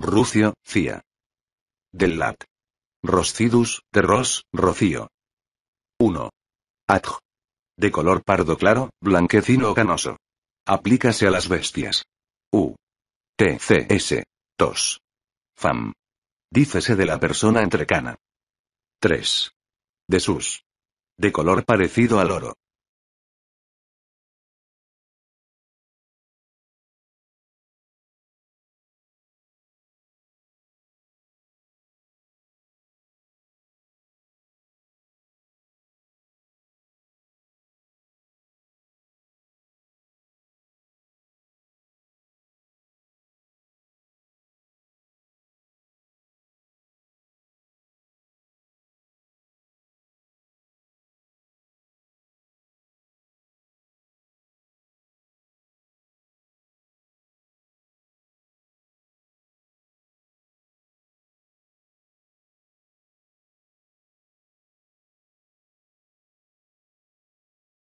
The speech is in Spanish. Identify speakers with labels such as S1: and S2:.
S1: Rucio, cía. Del lat. Roscidus, terros, rocío. 1. Adj. De color pardo claro, blanquecino o canoso. Aplícase a las bestias. U. TCS. Tos. Fam. Dícese de la persona entrecana. 3.
S2: De sus. De color parecido al oro.